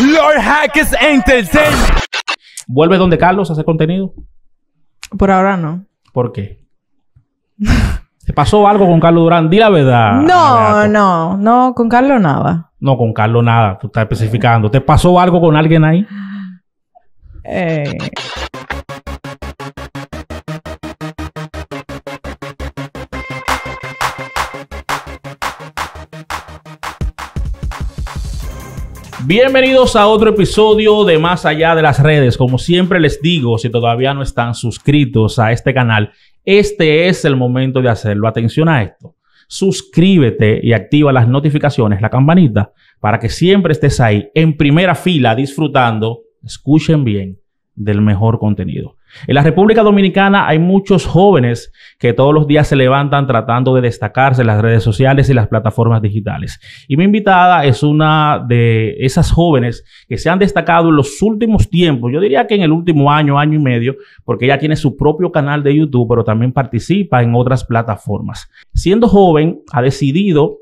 Lord Hackers ¿Vuelves donde Carlos a hacer contenido? Por ahora no. ¿Por qué? ¿Te pasó algo con Carlos Durán? Di la verdad. No, no, no, con Carlos nada. No, con Carlos nada, tú estás especificando. ¿Te pasó algo con alguien ahí? Eh... Bienvenidos a otro episodio de Más allá de las redes. Como siempre les digo, si todavía no están suscritos a este canal, este es el momento de hacerlo. Atención a esto. Suscríbete y activa las notificaciones, la campanita, para que siempre estés ahí en primera fila disfrutando, escuchen bien, del mejor contenido. En la República Dominicana hay muchos jóvenes que todos los días se levantan tratando de destacarse en las redes sociales y las plataformas digitales. Y mi invitada es una de esas jóvenes que se han destacado en los últimos tiempos, yo diría que en el último año, año y medio, porque ella tiene su propio canal de YouTube, pero también participa en otras plataformas. Siendo joven, ha decidido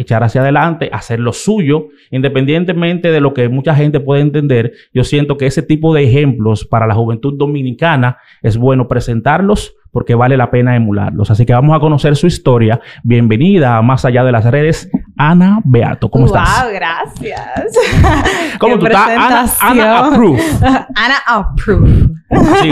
echar hacia adelante, hacer lo suyo, independientemente de lo que mucha gente puede entender, yo siento que ese tipo de ejemplos para la juventud dominicana es bueno presentarlos porque vale la pena emularlos. Así que vamos a conocer su historia. Bienvenida a Más Allá de las Redes, Ana Beato. ¿Cómo wow, gracias. ¿Cómo tú estás? Ana, Ana Approve. Ana Approve. Sí,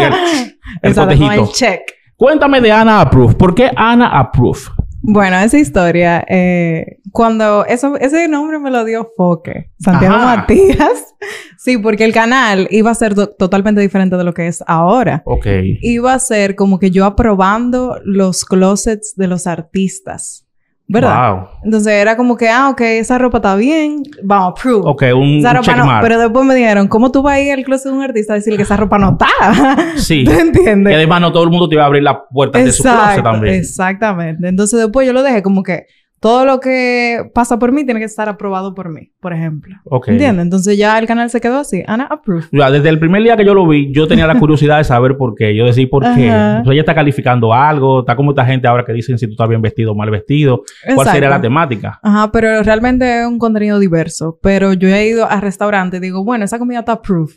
el, el, check. Cuéntame de Ana Approve. ¿Por qué Ana Approve? Bueno, esa historia, eh, cuando eso, ese nombre me lo dio Foque, Santiago Matías. Sí, porque el canal iba a ser totalmente diferente de lo que es ahora. Ok. Iba a ser como que yo aprobando los closets de los artistas. ¿Verdad? Entonces era como que, ah, ok, esa ropa está bien, vamos, prove. Ok, un, esa Pero después me dijeron, ¿cómo tú vas a ir al closet de un artista a decirle que esa ropa no está? sí. ¿Te entiendes? Y además no todo el mundo te iba a abrir las puertas de su closet también. Exactamente. Entonces después yo lo dejé como que, todo lo que pasa por mí tiene que estar aprobado por mí, por ejemplo. ¿Entiendes? Entonces ya el canal se quedó así, Ana Approved. desde el primer día que yo lo vi, yo tenía la curiosidad de saber por qué. Yo decía, ¿por qué? ella está calificando algo, está como esta gente ahora que dicen si tú estás bien vestido o mal vestido, cuál sería la temática. Ajá, pero realmente es un contenido diverso. Pero yo he ido a restaurante y digo, bueno, esa comida está approved.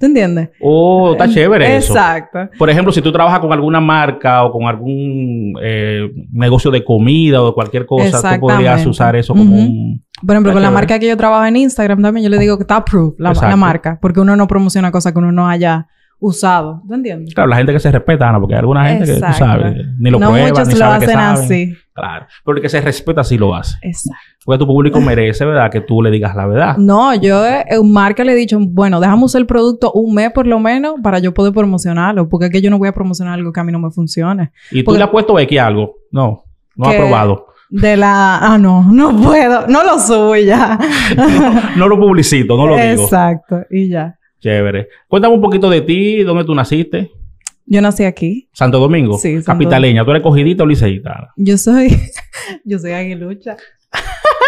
¿Te entiendes? Oh, está chévere eso. Exacto. Por ejemplo, si tú trabajas con alguna marca o con algún eh, negocio de comida o cualquier cosa, tú podrías usar eso como un... Por ejemplo, con la marca que yo trabajo en Instagram también, yo le digo que está approved la, la marca, porque uno no promociona cosas que uno no haya usado. ¿Te entiendes? Claro, la gente que se respeta, Ana, porque hay alguna gente que, tú sabes, ni lo no prueba, muchos ni lo hacen así. Claro. Pero el que se respeta sí lo hace. Exacto. Porque tu público merece, ¿verdad? Que tú le digas la verdad. No, yo en eh, marca le he dicho, bueno, déjame usar el producto un mes por lo menos para yo poder promocionarlo. Porque es que yo no voy a promocionar algo que a mí no me funcione. ¿Y tú le has puesto X algo? No. No ha probado de la... Ah, no, no puedo, no lo subo ya. no, lo publicito, no lo digo. Exacto, y ya. Chévere. Cuéntame un poquito de ti, ¿dónde tú naciste? Yo nací aquí. ¿Santo Domingo? Sí. Capitaleña. ¿Tú eres cogidita o liceita? Yo soy... yo soy aguilucha.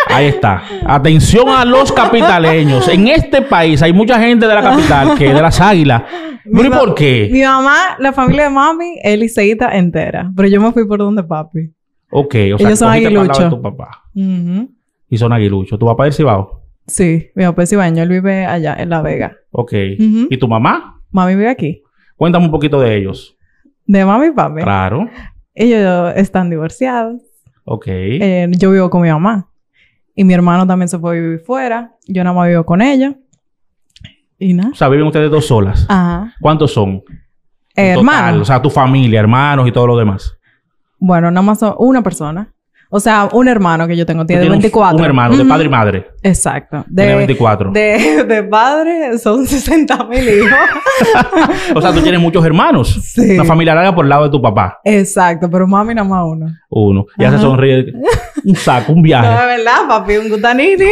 Ahí está. Atención a los capitaleños. En este país hay mucha gente de la capital que de las águilas. ¿Pero ¿y por qué? Mi mamá, la familia de mami, es liceita entera. Pero yo me fui por donde papi. Ok, o sea, Ellos son aguiluchos. tu papá. Y son aguiluchos. ¿Tu papá es cibao? Sí, mi papá es él vive allá en La Vega. Ok. ¿Y tu mamá? Mami vive aquí. Cuéntame un poquito de ellos. De mami y papi. Claro. Ellos están divorciados. Ok. Eh, yo vivo con mi mamá. Y mi hermano también se fue a vivir fuera. Yo nada más vivo con ella. Y nada. O sea, viven ustedes dos solas. Ajá. ¿Cuántos son? hermanos. O sea, tu familia, hermanos y todo lo demás. Bueno, nada más una persona. O sea, un hermano que yo tengo tiene 24. Un, hermano, de padre y madre. Exacto. De, tiene 24. De, de padre son 60 mil hijos. o sea, tú tienes muchos hermanos. Sí. Una familia larga por el lado de tu papá. Exacto, pero mami nada más uno uno. Ya se sonríe. Un saco, un viaje. No, es verdad, papi, un gutanini.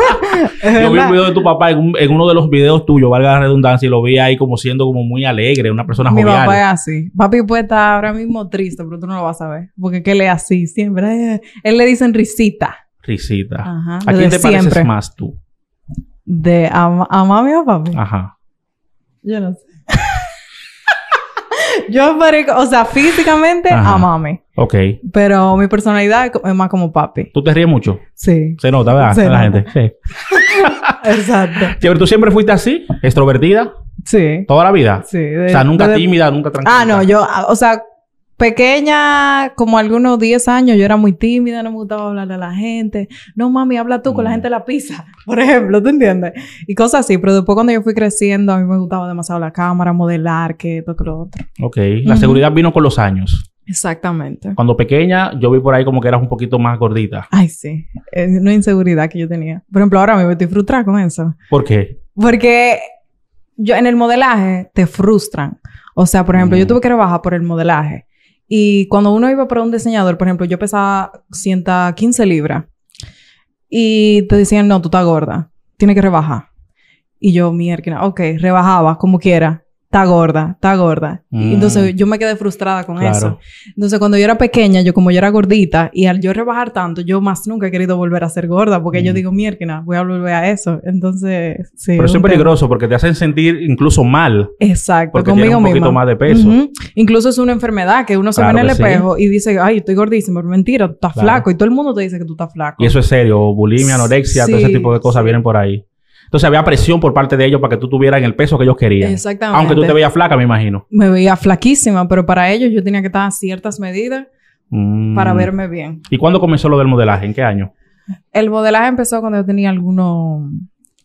yo vi un video de tu papá en, uno de los videos tuyos, valga la redundancia, y lo vi ahí como siendo como muy alegre, una persona jovial. Mi papá es así. Papi puede estar ahora mismo triste, pero tú no lo vas a ver. Porque que él es así, siempre. Él le dicen risita. Risita. Ajá, ¿A quién te pareces más tú? De a, a mami o papi. Ajá. Yo no sé yo parezco, o sea, físicamente amame a mami. Ok. Pero mi personalidad es más como papi. ¿Tú te ríes mucho? Sí. Se nota, ¿verdad? Se la nota. gente. Sí. Exacto. ¿Tú siempre fuiste así? ¿Extrovertida? Sí. ¿Toda la vida? Sí. o sea, nunca tímida, nunca tranquila. Ah, no, yo, o sea, pequeña, como algunos 10 años, yo era muy tímida, no me gustaba hablarle a la gente. No, mami, habla tú con la mm. gente de la pizza, por ejemplo, ¿te entiendes? Y cosas así, pero después cuando yo fui creciendo, a mí me gustaba demasiado la cámara, modelar, que todo que lo otro. Ok, la seguridad vino con los años. Exactamente. Cuando pequeña, yo vi por ahí como que eras un poquito más gordita. Ay, sí. una inseguridad que yo tenía. Por ejemplo, ahora me estoy frustrada con eso. ¿Por qué? Porque yo en el modelaje te frustran. O sea, por ejemplo, yo mm. tuve que trabajar por el modelaje. Y cuando uno iba para un diseñador, por ejemplo, yo pesaba 115 libras y te decían, no, tú estás gorda, tienes que rebajar. Y yo, mierda, ok, rebajaba como quiera está gorda, está gorda. Mm. Entonces yo me quedé frustrada con eso. Entonces cuando yo era pequeña, yo como yo era gordita y al yo rebajar tanto, yo más nunca he querido volver a ser gorda porque yo mm. digo, mierda, voy a volver a eso. Entonces, sí. Pero es peligroso porque te hacen sentir incluso mal. Exacto, porque conmigo un poquito más de peso. Incluso es una enfermedad que uno se claro en el espejo y dice, "Ay, estoy gordísimo, pero mentira, tú estás flaco y todo el mundo te dice que tú estás flaco. Y eso es serio, bulimia, anorexia, todo ese tipo de cosas vienen por ahí. Entonces había presión por parte de ellos para que tú tuvieras el peso que ellos querían. Exactamente. Aunque tú te veías flaca, me imagino. Me veía flaquísima, pero para ellos yo tenía que estar a ciertas medidas para mm. verme bien. ¿Y cuándo comenzó lo del modelaje? ¿En qué año? El modelaje empezó cuando yo tenía algunos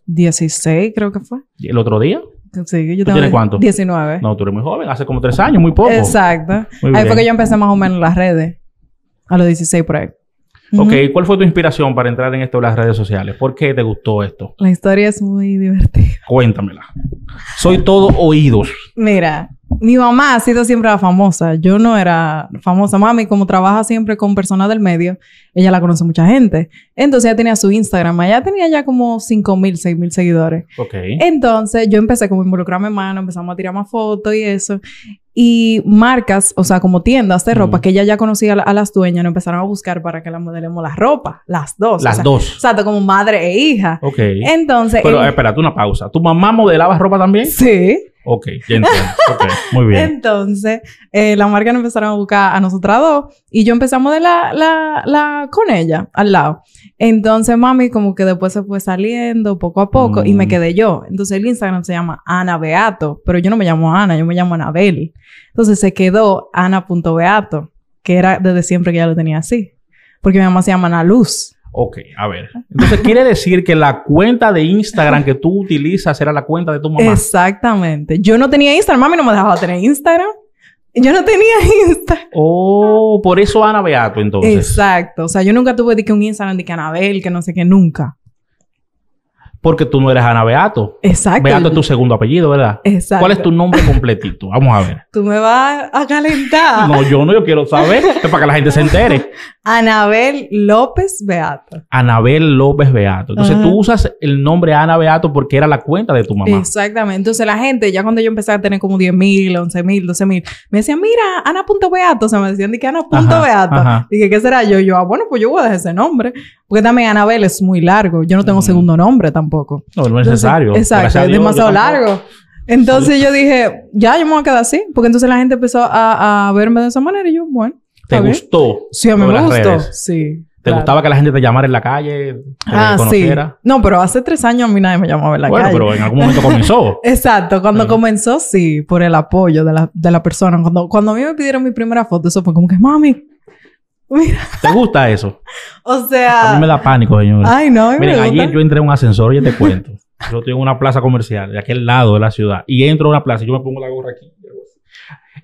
16, creo que fue. el otro día? Sí, yo ¿Tú tienes cuánto? 19. No, tú eres muy joven, hace como tres años, muy poco. Exacto. Ahí fue que yo empecé más o menos las redes, a los 16 por ahí. Ok, ¿cuál fue tu inspiración para entrar en esto de las redes sociales? ¿Por qué te gustó esto? La historia es muy divertida. Cuéntamela. Soy todo oídos. Mira, mi mamá ha sido siempre la famosa. Yo no era famosa. Mami, como trabaja siempre con personas del medio, ella la conoce mucha gente. Entonces ella tenía su Instagram. Ella tenía ya como 5 mil, 6 mil seguidores. Ok. Entonces yo empecé como a involucrarme más, empezamos a tirar más fotos y eso. Y marcas, o sea, como tiendas de ropa, que ella ya conocía a, las dueñas, nos empezaron a buscar para que la modelemos la ropa, las dos. Las o sea, dos. como madre e hija. Ok. Entonces. Pero, espérate, una pausa. ¿Tu mamá modelaba ropa también? Sí. Ok, ya muy bien. Entonces, eh, la marca nos empezaron a buscar a nosotras dos y yo empezamos de la, la, la, con ella al lado. Entonces, mami, como que después se fue saliendo poco a poco y me mm. quedé yo. Entonces, el Instagram se llama Ana Beato, pero yo no me llamo Ana, yo me llamo Anabel. Entonces, se quedó Ana.beato, que era desde siempre que ya lo tenía así, porque mi mamá se llama Ana Luz. Ok, a ver. Entonces quiere decir que la cuenta de Instagram que tú utilizas era la cuenta de tu mamá. Exactamente. Yo no tenía Instagram, mami no me dejaba tener Instagram. Yo no tenía Instagram. Oh, por eso Ana Beato entonces. Exacto. O sea, yo nunca tuve de que un Instagram de que Anabel, que no sé qué, nunca. Porque tú no eres Ana Beato. Exacto. Beato es tu segundo apellido, ¿verdad? Exacto. ¿Cuál es tu nombre completito? Vamos a ver. Tú me vas a calentar. No, yo no, yo quiero saber. Es para que la gente se entere. Anabel López Beato. Anabel López Beato. Entonces tú usas el nombre Ana Beato porque era la cuenta de tu mamá. Exactamente. Entonces la gente, ya cuando yo empecé a tener como 10 mil, 11 mil, 12 mil, me decían, mira, Ana Ana.beato. O sea, me decían, dije, Ana.beato. Dije, ¿qué será yo? Yo, ah, bueno, pues yo voy a dejar ese nombre. Porque también Anabel es muy largo. Yo no tengo segundo nombre tampoco. No, no es necesario. Exacto, es demasiado largo. Entonces yo dije, ya, yo me voy a quedar así. Porque entonces la gente empezó a, verme de esa manera y yo, bueno. ¿Te gustó? Sí, a mí me gustó. Sí. ¿Te gustaba que la gente te llamara en la calle? ah, sí. No, pero hace tres años a mí nadie me llamaba en la calle. Bueno, pero en algún momento comenzó. Exacto. Cuando ah. comenzó, sí. Por el apoyo de la, persona. Cuando, cuando a mí me pidieron mi primera foto, eso fue como que, mami, ¿Te gusta eso? O sea... A mí me da pánico, señores. Ay, no, Miren, ayer yo entré en un ascensor, y te cuento. Yo estoy en una plaza comercial, de aquel lado de la ciudad. Y entro a una plaza y yo me pongo la gorra aquí.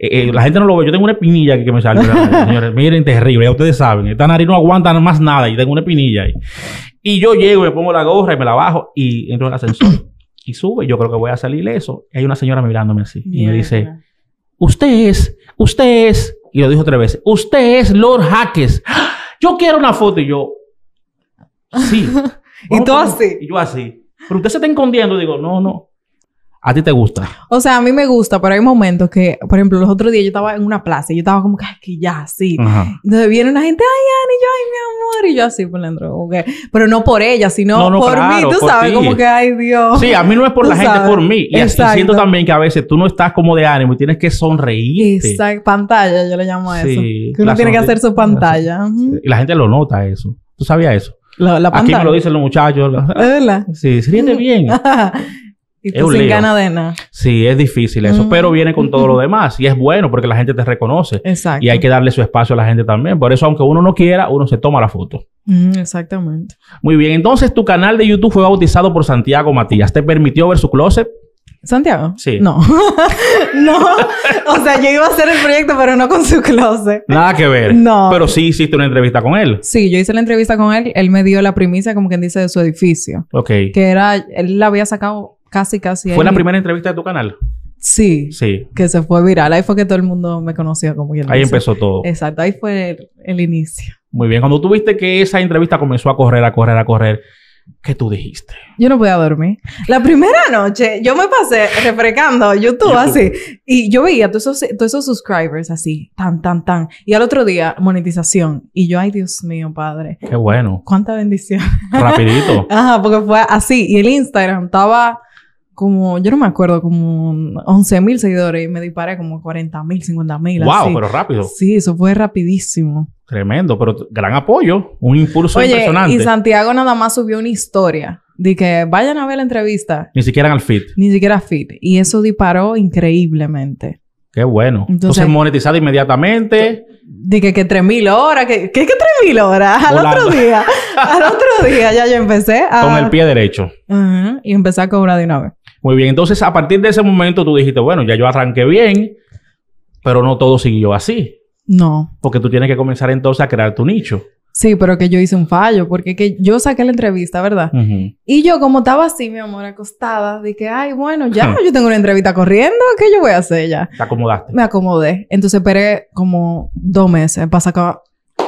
Eh, eh, la gente no lo ve. Yo tengo una espinilla aquí que me sale. Señores, miren, terrible. Ya ustedes saben. Esta nariz no aguanta más nada. Y tengo una espinilla ahí. Y yo llego, me pongo la gorra y me la bajo. Y entro en el ascensor. y sube. Yo creo que voy a salir eso. Y hay una señora mirándome así. Y me dice... ustedes, ustedes. Usted y lo dijo tres veces, usted es Lord Hackes. Yo quiero una foto. Y yo, sí. y tú así. Y yo así. Pero usted se está escondiendo. Digo, no, no. ¿A ti te gusta? O sea, a mí me gusta, pero hay momentos que, por ejemplo, los otros días yo estaba en una plaza y yo estaba como que, que ya, sí. Entonces viene una gente, ay, Ani, yo, ay, mi amor, y yo así pues le okay. Pero no por ella, sino por mí, tú sabes, como que, ay, Dios. Sí, a mí no es por la gente, es por mí. Y así siento también que a veces tú no estás como de ánimo y tienes que sonreír. Exacto, pantalla, yo le llamo a eso. Sí, que uno tiene que hacer su pantalla. Y la gente lo nota eso. ¿Tú sabías eso? La, pantalla. Aquí lo dicen los muchachos. ¿Es verdad? Sí, siente bien. Y sin ganas de nada. Sí, es difícil eso, pero mm. viene con todo lo demás y es bueno porque la gente te reconoce. Exacto. Y hay que darle su espacio a la gente también. Por eso, aunque uno no quiera, uno se toma la foto. Mm, exactamente. Muy bien, entonces tu canal de YouTube fue bautizado por Santiago Matías. ¿Te permitió ver su closet? ¿Santiago? Sí. No. no. O sea, yo iba a hacer el proyecto, pero no con su closet. Nada que ver. No. Pero sí hiciste una entrevista con él. Sí, yo hice la entrevista con él. Él me dio la primicia, como quien dice, de su edificio. Ok. Que era... Él la había sacado casi, casi. ¿Fue la primera entrevista de tu canal? Sí. Sí. Que se fue viral. Ahí fue que todo el mundo me conocía como yo. Ahí empezó todo. Exacto, ahí fue el, inicio. Muy bien. Cuando tú viste que esa entrevista comenzó a correr, a correr, a correr, ¿qué tú dijiste? Yo no podía dormir. La primera noche yo me pasé refrescando YouTube, así. Y yo veía todos esos, todos esos subscribers así, tan, tan, tan. Y al otro día, monetización. Y yo, ay Dios mío, padre. Qué bueno. Cuánta bendición. Rapidito. Ajá, porque fue así. Y el Instagram estaba como, yo no me acuerdo, como 11 mil seguidores y me disparé como 40 mil, 50 mil. ¡Wow! Pero rápido. Sí, eso fue rapidísimo. Tremendo, pero gran apoyo, un impulso Oye, impresionante. Y Santiago nada más subió una historia de que vayan a ver la entrevista. Ni siquiera al fit. Ni siquiera fit. Y eso disparó increíblemente. Qué bueno. Entonces, monetizada inmediatamente. Dije que, que mil horas, que, que, que 3.000 horas. Al otro día, al otro día ya yo empecé a... Con el pie derecho. Y empecé a cobrar de una vez. Muy bien, entonces a partir de ese momento tú dijiste, bueno, ya yo arranqué bien, pero no todo siguió así. No. Porque tú tienes que comenzar entonces a crear tu nicho. Sí, pero que yo hice un fallo, porque que yo saqué la entrevista, ¿verdad? Y yo como estaba así, mi amor, acostada, dije, ay, bueno, ya, yo tengo una entrevista corriendo, ¿qué yo voy a hacer ya? Te acomodaste. Me acomodé. Entonces esperé como dos meses para sacar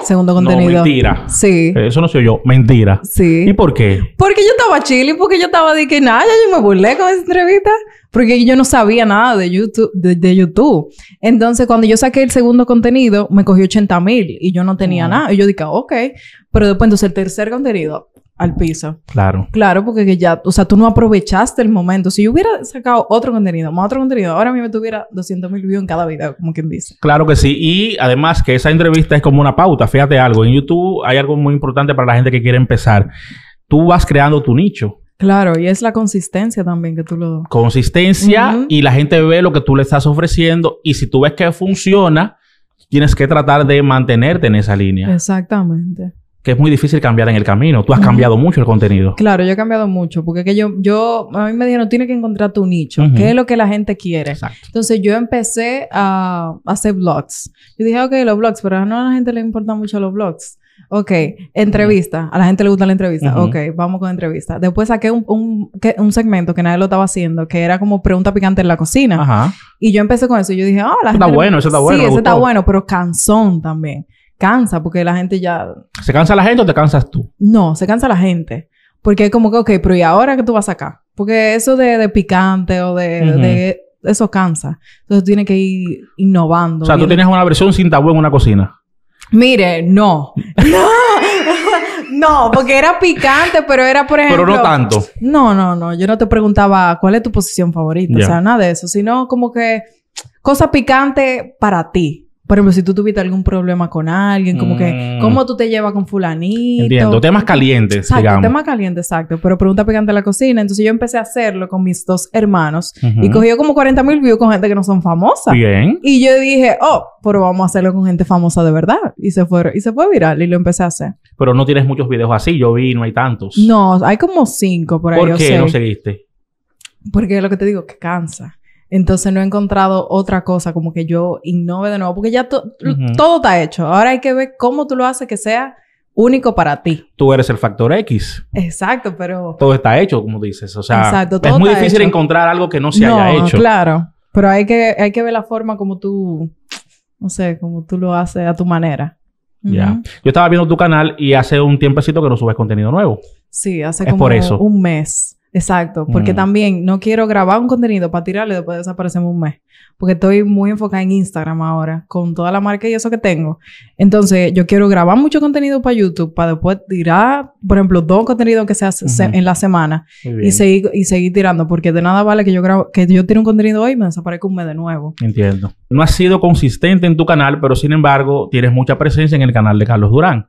Segundo contenido. No, mentira. Sí. Eso no soy yo. Mentira. Sí. ¿Y por qué? Porque yo estaba chile, porque yo estaba de que nada, yo me burlé con esa entrevista. Porque yo no sabía nada de YouTube, de, YouTube. Entonces, cuando yo saqué el segundo contenido, me cogió 80 mil y yo no tenía ah. nada. Y yo dije, ok. Pero después, entonces, el tercer contenido, al piso. Claro. Claro, porque ya, o sea, tú no aprovechaste el momento. Si yo hubiera sacado otro contenido, más otro contenido, ahora mí me tuviera 200 mil views en cada video, como quien dice. Claro que sí. Y además que esa entrevista es como una pauta. Fíjate algo, en YouTube hay algo muy importante para la gente que quiere empezar. Tú vas creando tu nicho. Claro, y es la consistencia también que tú lo... Consistencia y la gente ve lo que tú le estás ofreciendo y si tú ves que funciona, tienes que tratar de mantenerte en esa línea. Exactamente que es muy difícil cambiar en el camino. Tú has cambiado mucho el contenido. Claro, yo he cambiado mucho, porque que yo, yo, a mí me dijeron, tienes que encontrar tu nicho, qué es lo que la gente quiere. Exacto. Entonces yo empecé a, hacer blogs. Yo dije, ok, los blogs, pero no a la gente le importan mucho los blogs. Ok, entrevista. A la gente le gusta la entrevista. Ok, vamos con entrevista. Después saqué un, un, segmento que nadie lo estaba haciendo, que era como pregunta picante en la cocina. Ajá. Y yo empecé con eso. yo dije, oh, la gente. Está bueno, eso está bueno. Sí, eso está bueno, pero canzón también cansa porque la gente ya... ¿Se cansa la gente o te cansas tú? No, se cansa la gente. Porque es como que, ok, pero ¿y ahora que tú vas acá Porque eso de, picante o de, Eso cansa. Entonces tiene que ir innovando. O sea, tú tienes una versión sin tabú en una cocina. Mire, no. ¡No! No, porque era picante, pero era, por ejemplo... Pero no tanto. No, no, no. Yo no te preguntaba cuál es tu posición favorita. O sea, nada de eso. Sino como que... Cosa picante para ti por ejemplo, si tú tuviste algún problema con alguien, como que, mm. ¿cómo tú te llevas con fulanito? Entiendo, temas calientes, exacto, Temas calientes, exacto. Pero pregunta pegante a la cocina. Entonces yo empecé a hacerlo con mis dos hermanos y cogió como 40 mil views con gente que no son famosas. Bien. Y yo dije, oh, pero vamos a hacerlo con gente famosa de verdad. Y se fue, y se fue viral y lo empecé a hacer. Pero no tienes muchos videos así, yo vi, no hay tantos. No, hay como cinco por ahí. ¿Por qué no seguiste? Porque lo que te digo, que cansa. Entonces no he encontrado otra cosa como que yo innove de nuevo, porque ya todo está hecho. Ahora hay que ver cómo tú lo haces que sea único para ti. Tú eres el factor X. Exacto, pero... Todo está hecho, como dices. O sea, es muy difícil encontrar algo que no se haya hecho. Claro, pero hay que, hay que ver la forma como tú, no sé, como tú lo haces a tu manera. Ya. Yo estaba viendo tu canal y hace un tiempecito que no subes contenido nuevo. Sí, hace como por eso. un mes. Exacto, porque mm. también no quiero grabar un contenido para tirarle y después desaparecerme un mes, porque estoy muy enfocada en Instagram ahora, con toda la marca y eso que tengo. Entonces, yo quiero grabar mucho contenido para YouTube, para después tirar, por ejemplo, dos contenidos que se hace en la semana y seguir, y seguir tirando, porque de nada vale que yo grabo, que yo tire un contenido hoy y me desaparezca un mes de nuevo. Entiendo. No has sido consistente en tu canal, pero sin embargo, tienes mucha presencia en el canal de Carlos Durán.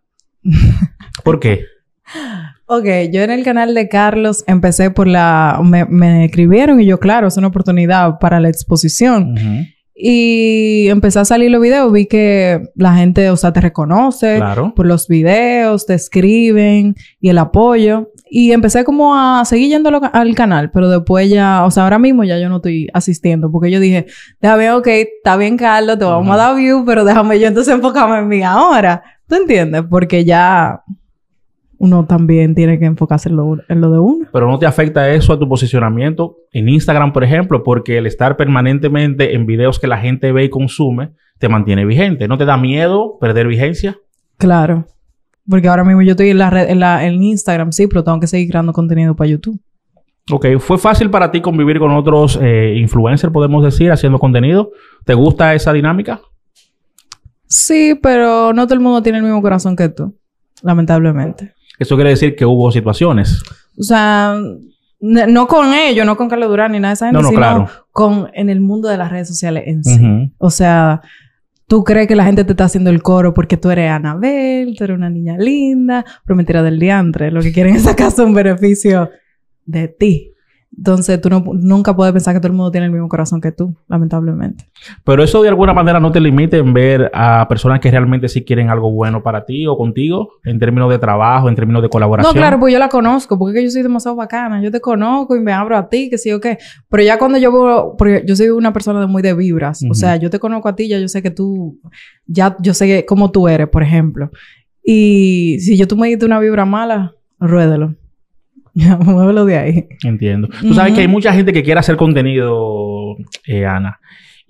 ¿Por qué? Ok, yo en el canal de Carlos empecé por la... Me, me escribieron y yo, claro, es una oportunidad para la exposición. Y empecé a salir los videos, vi que la gente, o sea, te reconoce por los videos, te escriben y el apoyo. Y empecé como a seguir yendo al canal, pero después ya, o sea, ahora mismo ya yo no estoy asistiendo, porque yo dije, déjame, ok, está bien Carlos, te vamos a dar view, pero déjame yo entonces enfocarme en mí ahora. ¿Tú entiendes? Porque ya uno también tiene que enfocarse en lo, en lo, de uno. Pero no te afecta eso a tu posicionamiento en Instagram, por ejemplo, porque el estar permanentemente en videos que la gente ve y consume te mantiene vigente. ¿No te da miedo perder vigencia? Claro. Porque ahora mismo yo estoy en la en, la, en Instagram, sí, pero tengo que seguir creando contenido para YouTube. Ok, ¿fue fácil para ti convivir con otros eh, influencers, podemos decir, haciendo contenido? ¿Te gusta esa dinámica? Sí, pero no todo el mundo tiene el mismo corazón que tú, lamentablemente. Eso quiere decir que hubo situaciones. O sea, no con ellos, no con Carlos Durán ni nada de esa gente, no, no, sino claro. con en el mundo de las redes sociales en sí. O sea, tú crees que la gente te está haciendo el coro porque tú eres Anabel, tú eres una niña linda, pero del diantre. Lo que quieren es sacar un beneficio de ti. Entonces tú no, nunca puedes pensar que todo el mundo tiene el mismo corazón que tú, lamentablemente. Pero eso de alguna manera no te limita en ver a personas que realmente sí quieren algo bueno para ti o contigo, en términos de trabajo, en términos de colaboración. No, claro, pues yo la conozco, porque yo soy demasiado bacana. Yo te conozco y me abro a ti, que sí o qué. Pero ya cuando yo veo, porque yo soy una persona muy de vibras, o sea, yo te conozco a ti, ya yo sé que tú, ya yo sé cómo tú eres, por ejemplo. Y si yo tú me diste una vibra mala, ruédelo. Muévelo de ahí. Entiendo. Tú sabes que hay mucha gente que quiere hacer contenido, eh, Ana.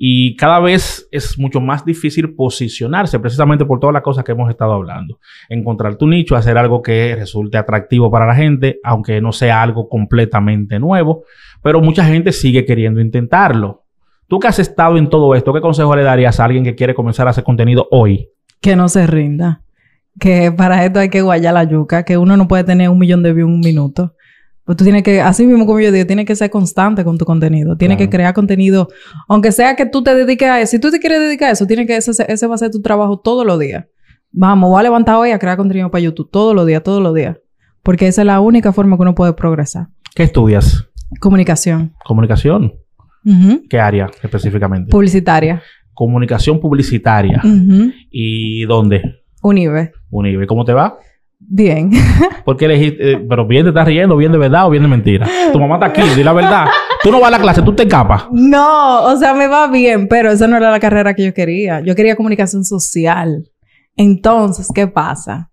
Y cada vez es mucho más difícil posicionarse, precisamente por todas las cosas que hemos estado hablando. Encontrar tu nicho, hacer algo que resulte atractivo para la gente, aunque no sea algo completamente nuevo, pero mucha gente sigue queriendo intentarlo. Tú que has estado en todo esto, ¿qué consejo le darías a alguien que quiere comenzar a hacer contenido hoy? Que no se rinda que para esto hay que guayar la yuca, que uno no puede tener un millón de views en un minuto. Pues tú tienes que, así mismo como yo digo, tienes que ser constante con tu contenido. Tienes que crear contenido, aunque sea que tú te dediques a eso. Si tú te quieres dedicar a eso, tienes que, ese, va a ser tu trabajo todos los días. Vamos, va a levantar hoy a crear contenido para YouTube todos los días, todos los días. Porque esa es la única forma que uno puede progresar. ¿Qué estudias? Comunicación. ¿Comunicación? ¿Qué área específicamente? Publicitaria. Comunicación publicitaria. ¿Y dónde? Unive. Unive, ¿cómo te va? Bien. ¿Por qué elegiste? Eh, pero bien te estás riendo, bien de verdad o bien de mentira. Tu mamá está aquí, di la verdad. Tú no vas a la clase, tú te escapas. No, o sea, me va bien, pero esa no era la carrera que yo quería. Yo quería comunicación social. Entonces, ¿qué pasa?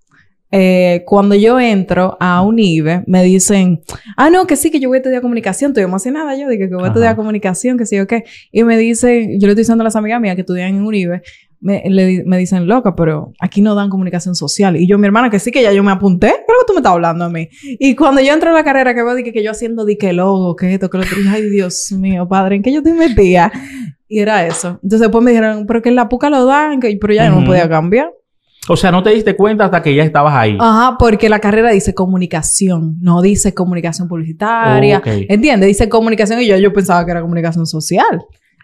Eh, cuando yo entro a UNIVE, me dicen, ah, no, que sí, que yo voy a estudiar comunicación. Estoy nada, yo, dije que voy a estudiar comunicación, que sí o qué. Y me dicen, yo le estoy diciendo a las amigas mías que estudian en UNIVE, me, dicen loca, pero aquí no dan comunicación social. Y yo, mi hermana, que sí, que ya yo me apunté, pero que tú me estás hablando a mí. Y cuando yo entré a la carrera, que veo que, yo haciendo dique logo, que esto, que lo otro, ay Dios mío, padre, ¿en qué yo te metía? Y era eso. Entonces después me dijeron, pero que en la puca lo dan, pero ya no podía cambiar. O sea, no te diste cuenta hasta que ya estabas ahí. Ajá, porque la carrera dice comunicación, no dice comunicación publicitaria. entiende ¿Entiendes? Dice comunicación y yo, yo pensaba que era comunicación social.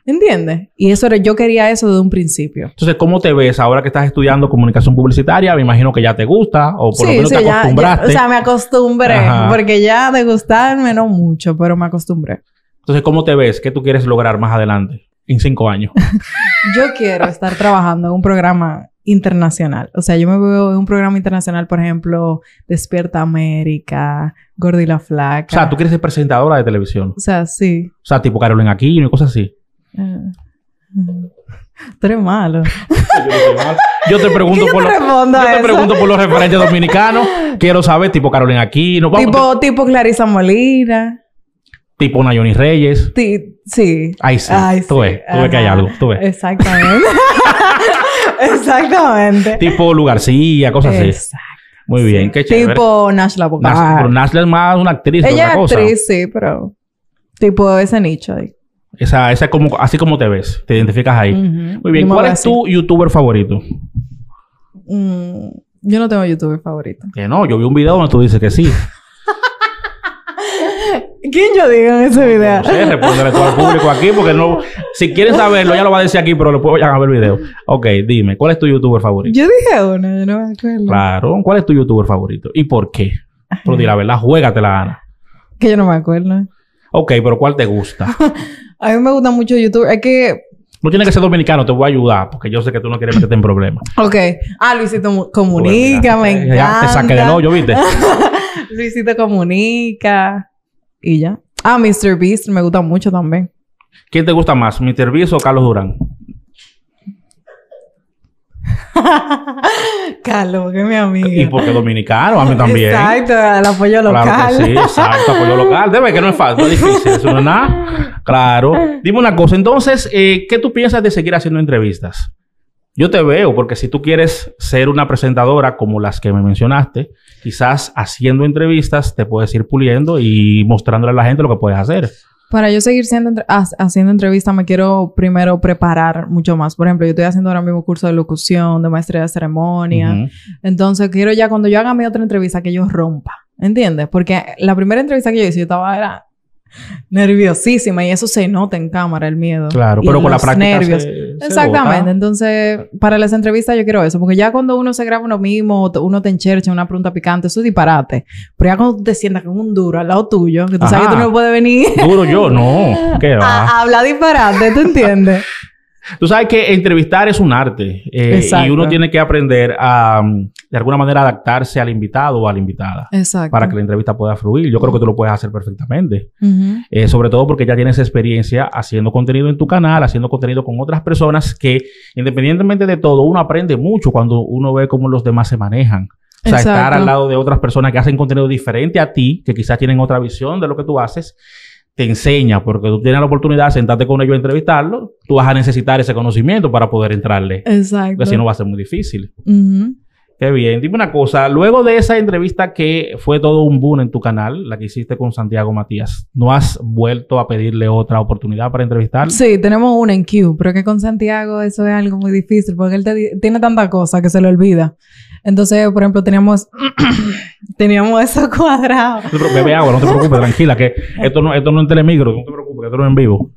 ¿Entiendes? Y eso era, yo quería eso desde un principio. Entonces, ¿cómo te ves ahora que estás estudiando comunicación publicitaria? Me imagino que ya te gusta o por lo menos te acostumbraste. Ya, o sea, me acostumbré, porque ya de gustarme no mucho, pero me acostumbré. Entonces, ¿cómo te ves? ¿Qué tú quieres lograr más adelante en cinco años? yo quiero estar trabajando en un programa internacional. O sea, yo me veo en un programa internacional, por ejemplo, Despierta América, Gordy la Flaca. O sea, tú quieres ser presentadora de televisión. O sea, sí. O sea, tipo Carolina Aquino y cosas así. Mm. Tú eres malo. Yo te pregunto, por, los, pregunto por los referentes dominicanos. Quiero saber, tipo Carolina Aquino. tipo, tipo Clarisa Molina. Tipo Nayoni Reyes. sí. Ahí sí. tú ves, que hay algo. Exactamente. Exactamente. Tipo Lu García, cosas así. Exacto. Muy bien, qué chévere. Tipo Nashla Bogart. Nash, la es más una actriz. Ella es actriz, sí, pero tipo ese nicho ahí. Esa, esa como, así como te ves, te identificas ahí. Muy bien, ¿cuál es tu youtuber favorito? Mm, yo no tengo youtuber favorito. Que no, yo vi un video donde tú dices que sí. ¿Quién yo digo en ese video? No, respóndele todo al público aquí porque no... Si quieres saberlo, ya lo va a decir aquí, pero lo vayan ya a ver el video. Ok, dime, ¿cuál es tu youtuber favorito? Yo dije uno, yo no me acuerdo. Claro, ¿cuál es tu youtuber favorito? ¿Y por qué? Pero di la verdad, la gana Que yo no me acuerdo. Ok, pero ¿cuál te gusta? A mí me gusta mucho YouTube. Es que no tiene que ser dominicano, te voy a ayudar, porque yo sé que tú no quieres meterte en problemas. Ok. Ah, Luisito comunícame. Ya te saqué del Yo ¿viste? Luisito Comunica. Y ya. Ah, Mr. Beast me gusta mucho también. ¿Quién te gusta más, Mr. Beast o Carlos Durán? Carlos, que mi amiga. Y porque dominicano, a mí también. Exacto, el apoyo local. Claro que sí, exacto, apoyo local. Debe que no es fácil, es difícil, eso no Claro. Dime una cosa, entonces, eh, ¿qué tú piensas de seguir haciendo entrevistas? Yo te veo, porque si tú quieres ser una presentadora como las que me mencionaste, quizás haciendo entrevistas te puedes ir puliendo y mostrándole a la gente lo que puedes hacer. Para yo seguir siendo haciendo entrevistas me quiero primero preparar mucho más. Por ejemplo, yo estoy haciendo ahora mismo curso de locución, de maestría de ceremonia. Entonces quiero ya cuando yo haga mi otra entrevista que yo rompa, ¿entiendes? Porque la primera entrevista que yo hice yo estaba era nerviosísima y eso se nota en cámara el miedo. Claro, pero con la práctica Exactamente. Ah. Entonces, para las entrevistas yo quiero eso, porque ya cuando uno se graba uno mismo, uno te enchercha una pregunta picante, eso es disparate. Pero ya cuando te sientas con un duro al lado tuyo, que tú sabes que tú no puedes venir. Duro yo, no. ¿Qué va? habla disparate, ¿tú entiendes? Tú sabes que entrevistar es un arte eh, y uno tiene que aprender a, mm, de alguna manera, adaptarse al invitado o a la invitada para que la entrevista pueda fluir. Yo creo que tú lo puedes hacer perfectamente, eh, sobre todo porque ya tienes experiencia haciendo contenido en tu canal, haciendo contenido con otras personas que, independientemente de todo, uno aprende mucho cuando uno ve cómo los demás se manejan. O sea, estar al lado de otras personas que hacen contenido diferente a ti, que quizás tienen otra visión de lo que tú haces te enseña, porque tú tienes la oportunidad de sentarte con ellos a entrevistarlo, tú vas a necesitar ese conocimiento para poder entrarle. Exacto. Porque si no va a ser muy difícil. Qué bien. Dime una cosa, luego de esa entrevista que fue todo un boom en tu canal, la que hiciste con Santiago Matías, ¿no has vuelto a pedirle otra oportunidad para entrevistar Sí, tenemos una en Q, pero que con Santiago eso es algo muy difícil, porque él tiene tanta cosa que se le olvida. Entonces, por ejemplo, teníamos, teníamos eso cuadrado. bebe agua, no te preocupes, tranquila, que esto no, esto no es telemicro, no te preocupes, esto no es en vivo.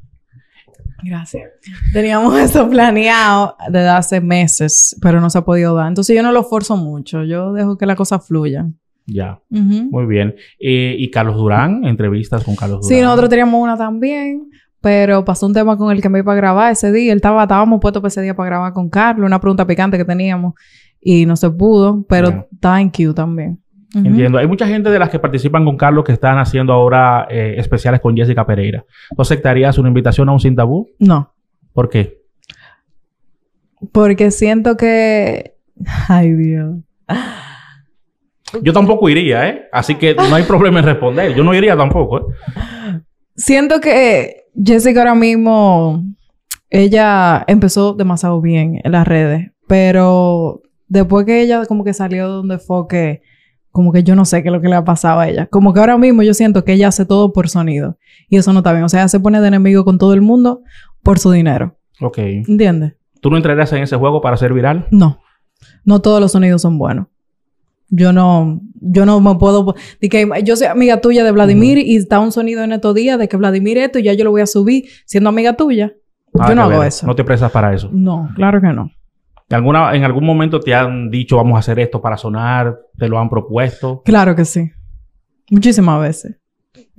Gracias. Teníamos eso planeado desde hace meses, pero no se ha podido dar. Entonces yo no lo forzo mucho, yo dejo que la cosa fluya. Ya, muy bien. Eh, ¿Y Carlos Durán? ¿Entrevistas con Carlos Durán? Sí, nosotros teníamos una también, pero pasó un tema con el que me iba a grabar ese día. Él estaba, estábamos puestos ese día para grabar con Carlos, una pregunta picante que teníamos y no se pudo, pero thank you también. Entiendo. Hay mucha gente de las que participan con Carlos que están haciendo ahora eh, especiales con Jessica Pereira. ¿Tú aceptarías una invitación a un sin tabú? No. ¿Por qué? Porque siento que. Ay, Dios. Yo tampoco iría, ¿eh? Así que no hay problema en responder. Yo no iría tampoco, ¿eh? siento que Jessica ahora mismo, ella empezó demasiado bien en las redes, pero después que ella como que salió de donde fue que, como que yo no sé qué es lo que le ha pasado a ella. Como que ahora mismo yo siento que ella hace todo por sonido y eso no está bien. O sea, se pone de enemigo con todo el mundo por su dinero. Ok. ¿Entiendes? ¿Tú no entrarías en ese juego para ser viral? No. No todos los sonidos son buenos. Yo no, yo no me puedo. De que yo soy amiga tuya de Vladimir y está un sonido en estos días de que Vladimir esto y ya yo lo voy a subir siendo amiga tuya. Ah, yo no hago eso. No te presas para eso. No, claro que no. ¿Alguna, ¿En algún momento te han dicho vamos a hacer esto para sonar? ¿Te lo han propuesto? Claro que sí. Muchísimas veces.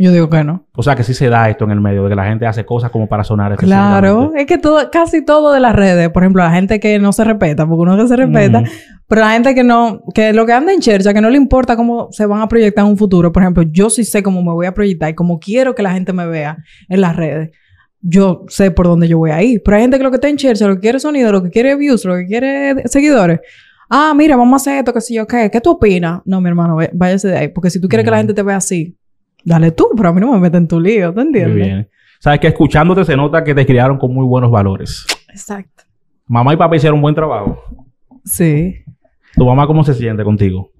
Yo digo que no. O sea que sí se da esto en el medio, de que la gente hace cosas como para sonar. Claro, es que todo, casi todo de las redes, por ejemplo, la gente que no se respeta, porque uno que se respeta, pero la gente que no, que lo que anda en church, que no le importa cómo se van a proyectar en un futuro, por ejemplo, yo sí sé cómo me voy a proyectar y cómo quiero que la gente me vea en las redes. Yo sé por dónde yo voy a ir, pero hay gente que lo que está en church, lo que quiere sonido, lo que quiere views, lo que quiere seguidores ah, mira, vamos a hacer esto, qué sé yo, qué, ¿qué tú opinas? No, mi hermano, váyase de ahí, porque si tú quieres que la gente te vea así, dale tú, pero a mí no me meten tu lío, ¿te entiendes? Muy bien. Sabes que escuchándote se nota que te criaron con muy buenos valores. Exacto. Mamá y papá hicieron un buen trabajo. Sí. ¿Tu mamá cómo se siente contigo?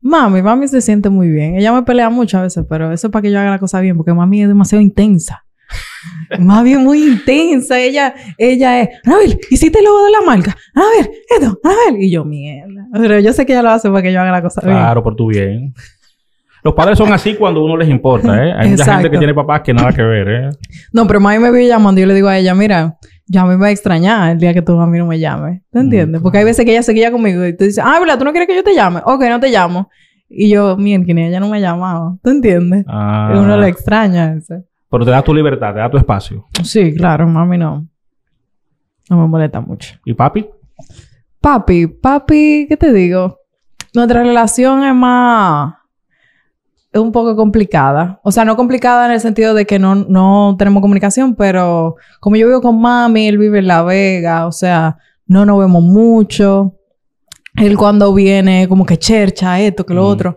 Mami, mami se siente muy bien. Ella me pelea muchas veces, pero eso es para que yo haga la cosa bien, porque mami es demasiado intensa. Mami es muy intensa. Ella, ella es, ¿y hiciste el logo de la marca. A ver, esto, a ver. Y yo, mierda. Pero yo sé que ella lo hace para que yo haga la cosa bien. Claro, por tu bien. Los padres son así cuando uno les importa, ¿eh? Hay mucha gente que tiene papás que nada que ver, ¿eh? No, pero mami me vio llamando y yo le digo a ella, mira, ya me va a extrañar el día que tú a mí no me llames. ¿Te entiendes? Mm, Porque hay veces que ella se guía conmigo y te dice, ah, ¿verdad? ¿Tú no quieres que yo te llame? Ok, no te llamo. Y yo, miren, ella no me ha llamado. ¿Te entiendes? Ah. uno le extraña eso. Pero te da tu libertad, te da tu espacio. Sí, claro, mami no. No me molesta mucho. ¿Y papi? Papi, papi, ¿qué te digo? Nuestra relación es más es un poco complicada. O sea, no complicada en el sentido de que no, no tenemos comunicación, pero como yo vivo con mami, él vive en La Vega, o sea, no nos vemos mucho. Él cuando viene, como que chercha, esto, que lo mm. otro.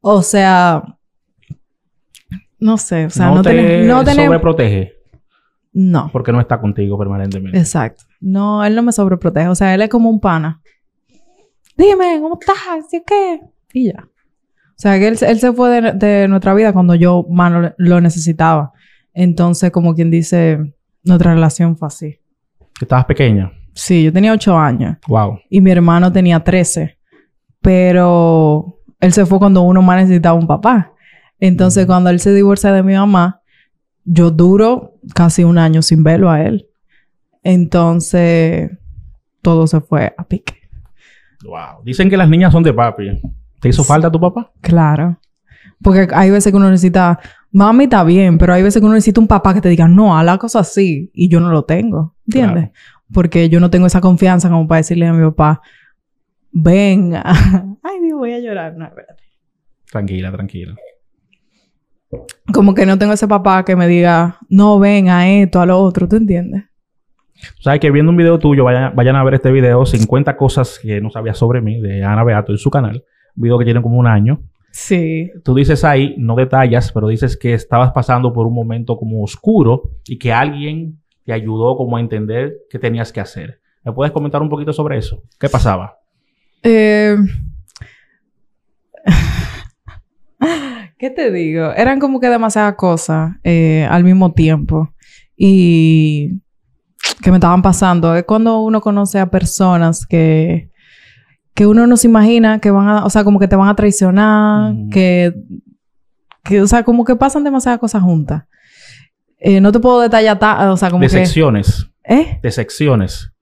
O sea, no sé, o sea, no, no, te no sobreprotege. No. Porque no está contigo permanentemente. Exacto. No, él no me sobreprotege. O sea, él es como un pana. Dime, ¿cómo estás? ¿Sí, ¿Qué? Y ya. O sea, que él, se fue de, nuestra vida cuando yo más lo, necesitaba. Entonces, como quien dice, nuestra relación fue así. ¿Estabas pequeña? Sí, yo tenía ocho años. Wow. Y mi hermano tenía trece. Pero él se fue cuando uno más necesitaba un papá. Entonces, cuando él se divorcia de mi mamá, yo duro casi un año sin verlo a él. Entonces, todo se fue a pique. Wow. Dicen que las niñas son de papi. ¿Te hizo falta tu papá? Claro. Porque hay veces que uno necesita, mami está bien, pero hay veces que uno necesita un papá que te diga, no, haz la cosa así, y yo no lo tengo, ¿entiendes? Porque yo no tengo esa confianza como para decirle a mi papá, venga, ay, me voy a llorar, no, espérate. Tranquila, tranquila. Como que no tengo ese papá que me diga, no, ven a esto, a lo otro, ¿Tú entiendes? O sabes que viendo un video tuyo, vayan, a ver este video, 50 cosas que no sabía sobre mí, de Ana Beato en su canal video que tiene como un año. Sí. Tú dices ahí, no detallas, pero dices que estabas pasando por un momento como oscuro y que alguien te ayudó como a entender qué tenías que hacer. ¿Me puedes comentar un poquito sobre eso? ¿Qué pasaba? Eh, ¿Qué te digo? Eran como que demasiadas cosas eh, al mismo tiempo y que me estaban pasando. Es cuando uno conoce a personas que que uno no se imagina que van a, o sea, como que te van a traicionar, que, que, o sea, como que pasan demasiadas cosas juntas. Eh, no te puedo detallar, o sea, como Decepciones. ¿Eh? Decepciones.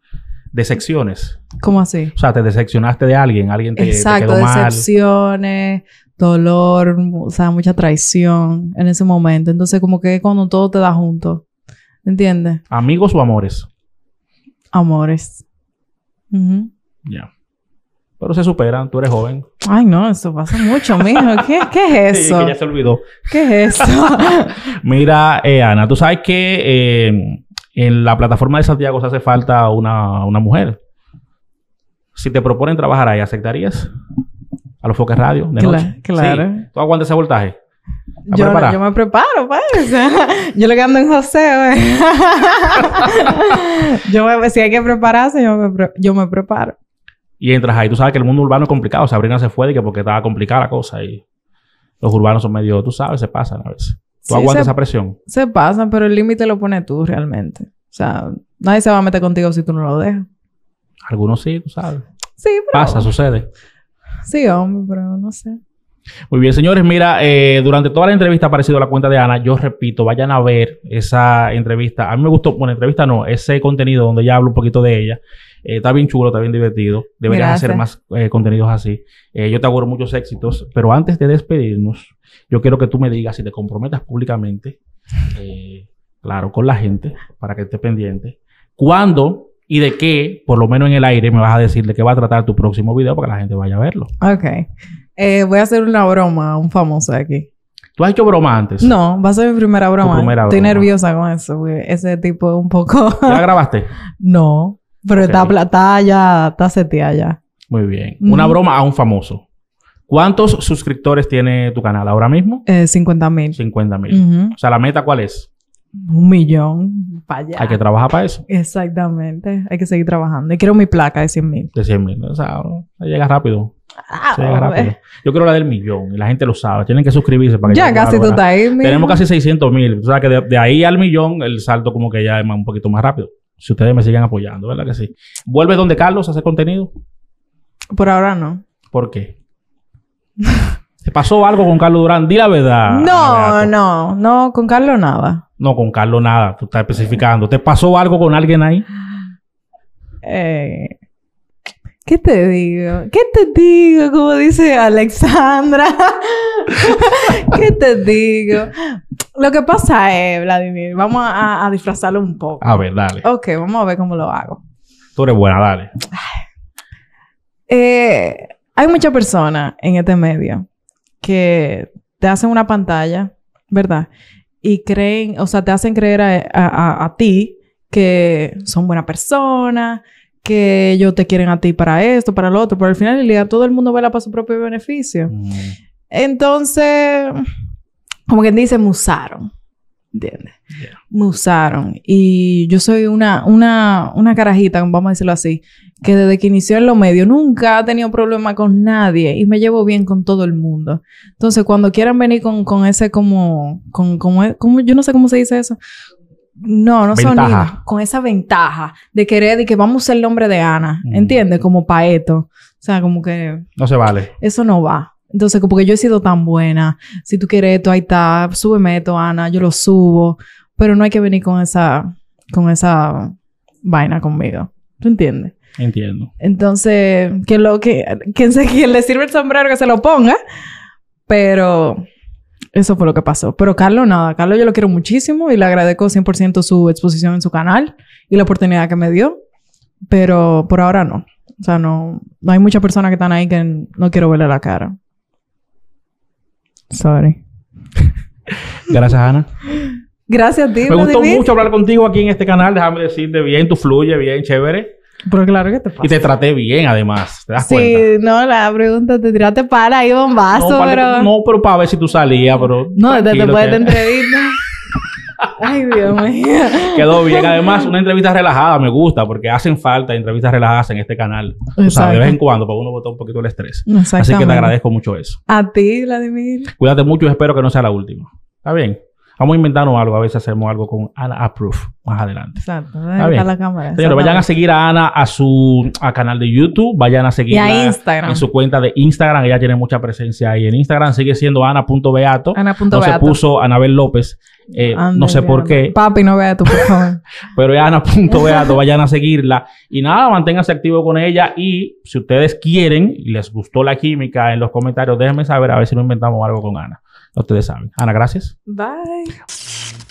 Decepciones. ¿Cómo así? O sea, te decepcionaste de alguien, alguien te, Exacto, quedó mal. decepciones, dolor, o sea, mucha traición en ese momento. Entonces, como que cuando todo te da junto. ¿Entiendes? ¿Amigos o amores? Amores. Ya. Pero se superan, tú eres joven. Ay, no, eso pasa mucho, mijo. ¿Qué, es eso? Sí, que ya se olvidó. ¿Qué es eso? Mira, eh, Ana, tú sabes que eh, en la plataforma de Santiago se hace falta una, una mujer. Si te proponen trabajar ahí, ¿aceptarías? A los foques radio de noche. Claro. Sí. ¿Tú aguantas ese voltaje? Yo, me preparo pues. Yo le que ando en José. Eh. yo si hay que prepararse, yo me, yo me preparo. Y entras ahí, tú sabes que el mundo urbano es complicado. Sabrina se fue de que porque estaba complicada la cosa y los urbanos son medio, tú sabes, se pasan a veces. ¿Tú aguantas esa presión? Se pasan, pero el límite lo pones tú realmente. O sea, nadie se va a meter contigo si tú no lo dejas. Algunos sí, tú sabes. Sí, pero... Pasa, sucede. Sí, hombre, pero no sé. Muy bien, señores. Mira, eh, durante toda la entrevista ha aparecido la cuenta de Ana. Yo repito, vayan a ver esa entrevista. A mí me gustó, bueno, entrevista no, ese contenido donde ya hablo un poquito de ella. Eh, está bien chulo, está bien divertido. Deberías hacer más eh, contenidos así. Eh, yo te auguro muchos éxitos, pero antes de despedirnos, yo quiero que tú me digas si te comprometas públicamente, claro, con la gente, para que esté pendiente. ¿Cuándo y de qué, por lo menos en el aire, me vas a decir de qué va a tratar tu próximo video para que la gente vaya a verlo. Ok. voy a hacer una broma a un famoso aquí. ¿Tú has hecho broma antes? No, va a ser mi primera broma. Estoy nerviosa con eso, ese tipo un poco. ¿Ya grabaste? No. Pero está, está ya, está seteada ya. Muy bien. Una broma a un famoso. ¿Cuántos suscriptores tiene tu canal ahora mismo? Eh, 50 mil. 50 mil. O sea, ¿la meta cuál es? Un millón para allá. Hay que trabajar para eso. Exactamente. Hay que seguir trabajando. Y quiero mi placa de 100 mil. De 100 mil. O sea, llega rápido. Ah, llega oh, rápido. Eh. Yo quiero la del millón. Y la gente lo sabe. Tienen que suscribirse para que... Ya casi tú estás ahí. Tenemos casi 600 mil. O sea, que de ahí al millón el salto como que ya es un poquito más rápido. Si ustedes me siguen apoyando, ¿verdad que sí? ¿Vuelves donde Carlos a hacer contenido? Por ahora no. ¿Por qué? ¿Te pasó algo con Carlos Durán? Di la verdad. No, no, no, con Carlos nada. No, con Carlos nada, tú estás especificando. ¿Te pasó algo con alguien ahí? Eh, ¿Qué te digo? ¿Qué te digo? Como dice Alexandra. ¿Qué te digo? Lo que pasa es, Vladimir, vamos a, disfrazarlo un poco. A ver, dale. Ok, vamos a ver cómo lo hago. Tú eres buena, dale. Eh, hay muchas personas en este medio que te hacen una pantalla, ¿verdad? Y creen, o sea, te hacen creer a, a ti que son buena persona, que ellos te quieren a ti para esto, para lo otro, pero al final realidad, todo el mundo vela para su propio beneficio. Mm. Entonces, como quien dice, me usaron. ¿Entiendes? Me usaron. Y yo soy una, una, una carajita, vamos a decirlo así, que desde que inició en los medios nunca ha tenido problema con nadie y me llevo bien con todo el mundo. Entonces, cuando quieran venir con, con ese como, con, como, como, yo no sé cómo se dice eso, no, no son Con esa ventaja de querer y que vamos a ser el nombre de Ana, mm. ¿entiendes? Como paeto. O sea, como que... No se vale. Eso no va. Entonces, porque yo he sido tan buena. Si tú quieres esto, ahí está. Súbeme esto, Ana. Yo lo subo. Pero no hay que venir con esa... Con esa vaina conmigo. ¿Tú entiendes? Entiendo. Entonces, que lo que... Quien, se, quien le sirve el sombrero que se lo ponga. Pero eso fue lo que pasó. Pero Carlos, nada, Carlos yo lo quiero muchísimo y le agradezco 100% su exposición en su canal y la oportunidad que me dio, pero por ahora no. O sea, no, no hay muchas personas que están ahí que no quiero verle la cara. Sorry. Gracias, Ana. Gracias a ti. Me gustó mucho hablar contigo aquí en este canal. Déjame decirte bien, tú fluye bien, chévere. Pero claro que te pasa. Y te traté bien, además. ¿Te das sí, no, la pregunta, te tiraste para ahí bombazo, no, pero... no, pero para ver si tú salías, pero... No, desde después de entrevista. Ay, Dios mío. Quedó bien. Además, una entrevista relajada me gusta porque hacen falta entrevistas relajadas en este canal. O sea, de vez en cuando, para uno botar un poquito el estrés. Así que te agradezco mucho eso. A ti, Vladimir. Cuídate mucho y espero que no sea la última. ¿Está bien? Vamos a inventarnos algo, a veces hacemos algo con Ana Approve más adelante. Exacto, la cámara. Señores, vayan a seguir a Ana a su canal de YouTube, vayan a seguirla en su cuenta de Instagram, ella tiene mucha presencia ahí en Instagram, sigue siendo Ana.beato. Ana.beato. No se puso Anabel López, eh, no sé por qué. Papi, no vea tu por favor. Pero es Ana.beato, vayan a seguirla y nada, manténganse activos con ella y si ustedes quieren y les gustó la química en los comentarios, déjenme saber a ver si no inventamos algo con Ana. Ustedes saben. Ana, gracias. Bye.